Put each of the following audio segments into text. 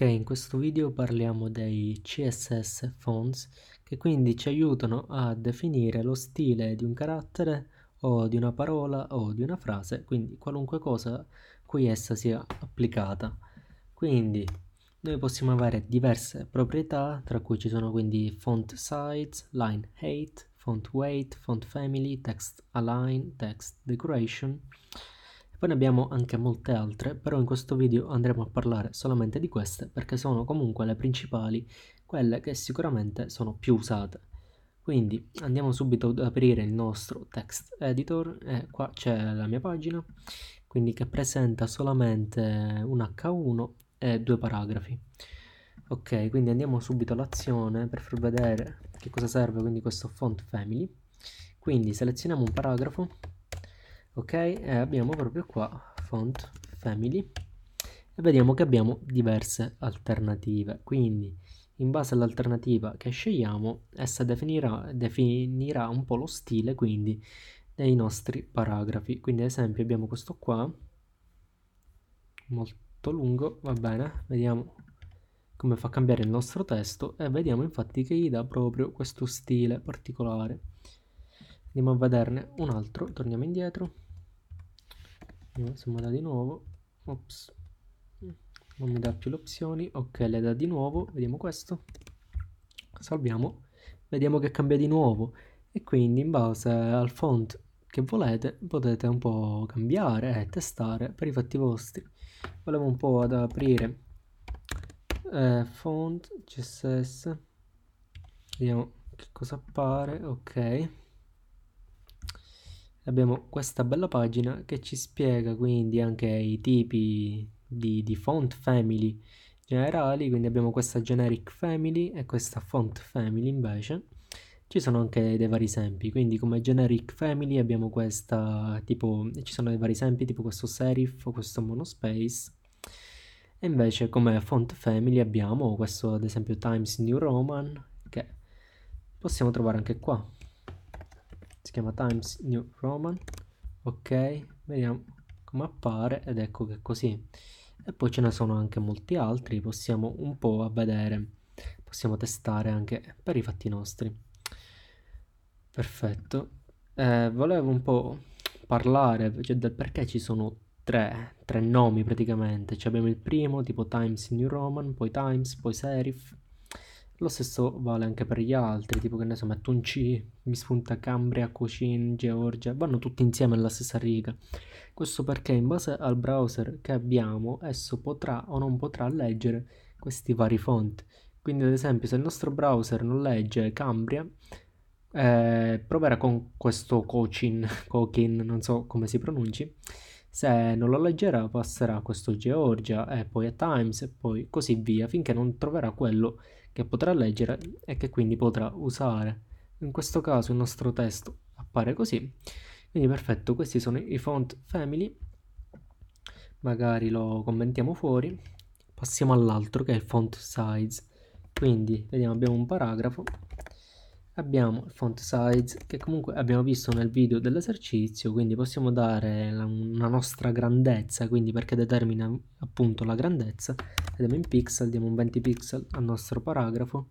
Ok, in questo video parliamo dei CSS fonts che quindi ci aiutano a definire lo stile di un carattere o di una parola o di una frase, quindi qualunque cosa cui essa sia applicata. Quindi noi possiamo avere diverse proprietà, tra cui ci sono quindi font size, line height, font weight, font family, text align, text decoration poi ne abbiamo anche molte altre, però in questo video andremo a parlare solamente di queste perché sono comunque le principali, quelle che sicuramente sono più usate. Quindi andiamo subito ad aprire il nostro text editor e qua c'è la mia pagina, quindi che presenta solamente un H1 e due paragrafi. Ok, quindi andiamo subito all'azione per far vedere che cosa serve quindi questo font family. Quindi selezioniamo un paragrafo ok e eh, abbiamo proprio qua font family e vediamo che abbiamo diverse alternative quindi in base all'alternativa che scegliamo essa definirà, definirà un po' lo stile quindi dei nostri paragrafi quindi ad esempio abbiamo questo qua molto lungo va bene vediamo come fa a cambiare il nostro testo e vediamo infatti che gli dà proprio questo stile particolare andiamo a vederne un altro torniamo indietro se mi di nuovo ops non mi dà più le opzioni ok le dà di nuovo vediamo questo salviamo vediamo che cambia di nuovo e quindi in base al font che volete potete un po' cambiare e eh, testare per i fatti vostri volevo un po' ad aprire eh, font css vediamo che cosa appare ok abbiamo questa bella pagina che ci spiega quindi anche i tipi di, di font family generali, quindi abbiamo questa generic family e questa font family invece. Ci sono anche dei vari esempi, quindi come generic family abbiamo questa tipo, ci sono dei vari esempi tipo questo serif o questo monospace. E invece come font family abbiamo questo ad esempio Times New Roman che possiamo trovare anche qua si chiama Times New Roman ok vediamo come appare ed ecco che è così e poi ce ne sono anche molti altri possiamo un po' a vedere possiamo testare anche per i fatti nostri perfetto eh, volevo un po' parlare cioè, del perché ci sono tre, tre nomi praticamente cioè abbiamo il primo tipo Times New Roman poi Times poi Serif lo stesso vale anche per gli altri, tipo che ne so, metto un C, mi spunta Cambria, Cochin, Georgia, vanno tutti insieme alla stessa riga. Questo perché in base al browser che abbiamo, esso potrà o non potrà leggere questi vari font. Quindi ad esempio se il nostro browser non legge Cambria, eh, proverà con questo Cochin, Cochin, non so come si pronunci, se non lo leggerà passerà a questo Georgia e poi a Times e poi così via, finché non troverà quello che che potrà leggere e che quindi potrà usare. In questo caso il nostro testo appare così, quindi perfetto, questi sono i font family, magari lo commentiamo fuori, passiamo all'altro che è il font size, quindi vediamo abbiamo un paragrafo abbiamo il font size che comunque abbiamo visto nel video dell'esercizio quindi possiamo dare la, una nostra grandezza quindi perché determina appunto la grandezza vediamo in pixel diamo un 20 pixel al nostro paragrafo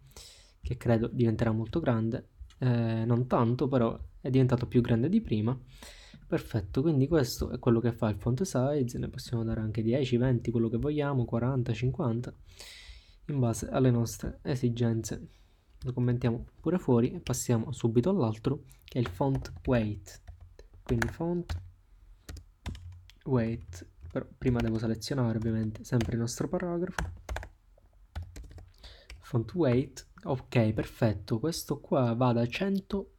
che credo diventerà molto grande eh, non tanto però è diventato più grande di prima perfetto quindi questo è quello che fa il font size ne possiamo dare anche 10 20 quello che vogliamo 40 50 in base alle nostre esigenze lo commentiamo pure fuori e passiamo subito all'altro che è il font weight quindi font weight però prima devo selezionare ovviamente sempre il nostro paragrafo font weight ok perfetto questo qua va da 100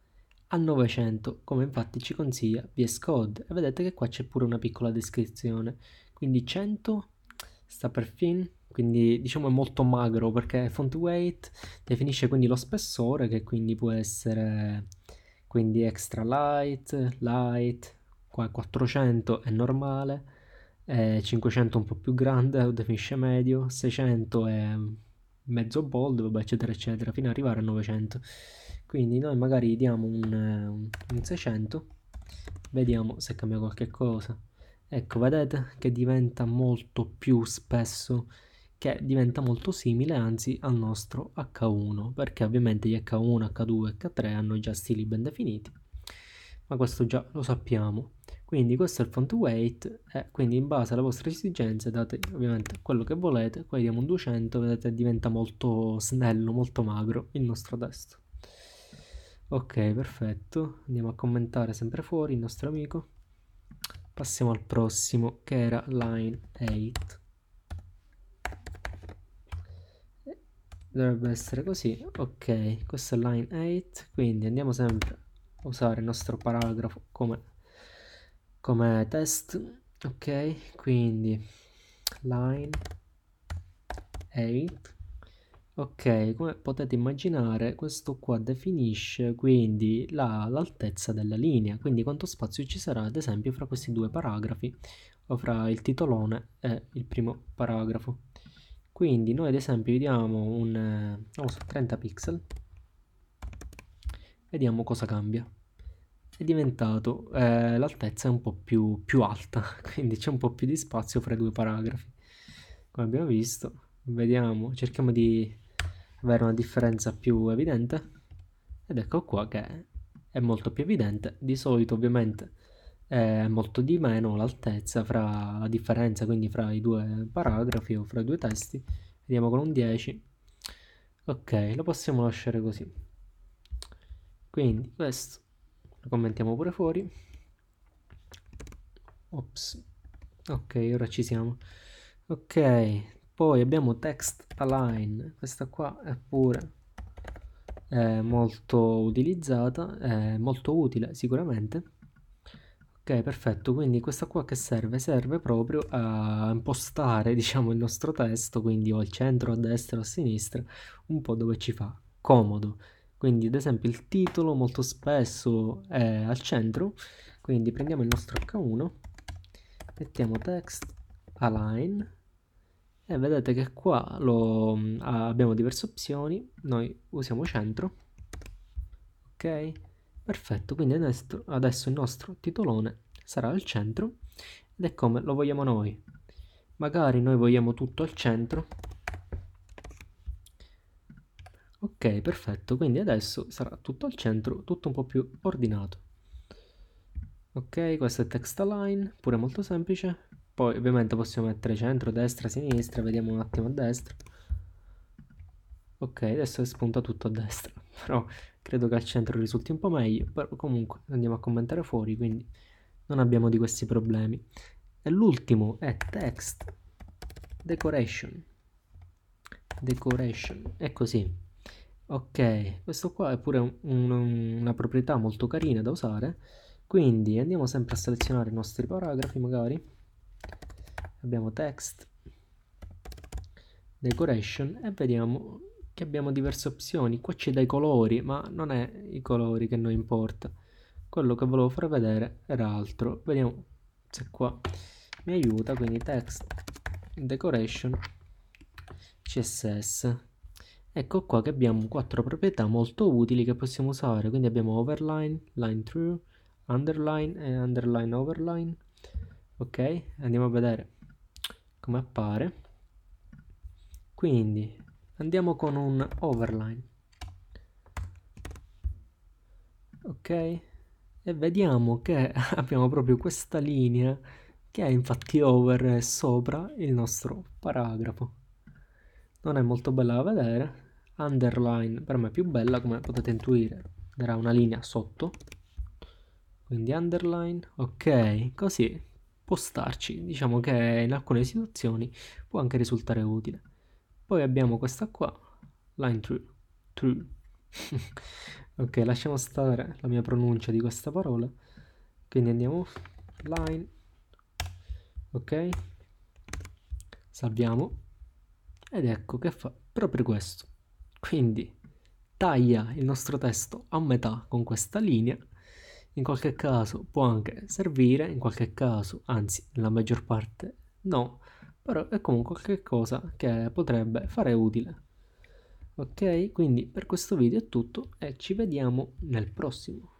a 900 come infatti ci consiglia VS Code e vedete che qua c'è pure una piccola descrizione quindi 100 sta per fin quindi diciamo è molto magro perché font weight definisce quindi lo spessore che quindi può essere quindi extra light, light, 400 è normale, 500 eh, un po' più grande, lo definisce medio, 600 è mezzo bold, vabbè, eccetera eccetera, fino ad arrivare a 900. Quindi noi magari diamo un, eh, un 600, vediamo se cambia qualche cosa. Ecco, vedete che diventa molto più spesso che diventa molto simile anzi al nostro H1 perché ovviamente gli H1, H2 e H3 hanno già stili ben definiti ma questo già lo sappiamo quindi questo è il font weight e quindi in base alle vostre esigenze date ovviamente quello che volete qua diamo un 200 vedete diventa molto snello molto magro il nostro testo ok perfetto andiamo a commentare sempre fuori il nostro amico passiamo al prossimo che era line 8 dovrebbe essere così ok questo è line 8 quindi andiamo sempre a usare il nostro paragrafo come, come test ok quindi line 8 ok come potete immaginare questo qua definisce quindi la, l'altezza della linea quindi quanto spazio ci sarà ad esempio fra questi due paragrafi o fra il titolone e il primo paragrafo quindi noi ad esempio vediamo un un so, 30 pixel vediamo cosa cambia è diventato eh, l'altezza è un po' più, più alta quindi c'è un po' più di spazio fra i due paragrafi come abbiamo visto vediamo cerchiamo di avere una differenza più evidente ed ecco qua che è molto più evidente di solito ovviamente è molto di meno l'altezza fra la differenza quindi fra i due paragrafi o fra i due testi. Vediamo con un 10. Ok, lo possiamo lasciare così. Quindi questo lo commentiamo pure fuori. Ops. Ok, ora ci siamo. Ok, poi abbiamo text align, questa qua è pure è eh, molto utilizzata, è molto utile sicuramente Ok, perfetto, quindi questa qua che serve? Serve proprio a impostare, diciamo, il nostro testo, quindi o al centro, a destra o a sinistra, un po' dove ci fa comodo. Quindi, ad esempio, il titolo molto spesso è al centro, quindi prendiamo il nostro H1, mettiamo text align e vedete che qua lo, mm, abbiamo diverse opzioni, noi usiamo centro, ok? Perfetto, quindi adesso, il nostro titolone sarà al centro ed è come lo vogliamo noi. Magari noi vogliamo tutto al centro. Ok, perfetto, quindi adesso sarà tutto al centro, tutto un po' più ordinato. Ok, questo è text align, pure molto semplice. Poi ovviamente possiamo mettere centro, destra, sinistra, vediamo un attimo a destra. Ok, adesso spunta tutto a destra, però credo che al centro risulti un po' meglio, però comunque andiamo a commentare fuori, quindi non abbiamo di questi problemi. E l'ultimo è text decoration. Decoration, è così. Ok, questo qua è pure un, un, una proprietà molto carina da usare, quindi andiamo sempre a selezionare i nostri paragrafi magari. Abbiamo text, decoration e vediamo che abbiamo diverse opzioni. Qua c'è dai colori, ma non è i colori che noi importa. Quello che volevo far vedere era altro. Vediamo se qua mi aiuta, quindi text decoration CSS. Ecco qua che abbiamo quattro proprietà molto utili che possiamo usare, quindi abbiamo overline, line true, underline e underline overline. Ok, andiamo a vedere come appare. Quindi andiamo con un overline ok e vediamo che abbiamo proprio questa linea che è infatti over sopra il nostro paragrafo non è molto bella da vedere underline per me è più bella come potete intuire darà una linea sotto quindi underline ok così può starci diciamo che in alcune situazioni può anche risultare utile poi abbiamo questa qua, line true, true. ok, lasciamo stare la mia pronuncia di questa parola. Quindi andiamo line, ok, salviamo ed ecco che fa proprio questo. Quindi taglia il nostro testo a metà con questa linea in qualche caso può anche servire, in qualche caso, anzi nella maggior parte no, però è comunque qualcosa che potrebbe fare utile. Ok, quindi per questo video è tutto e ci vediamo nel prossimo.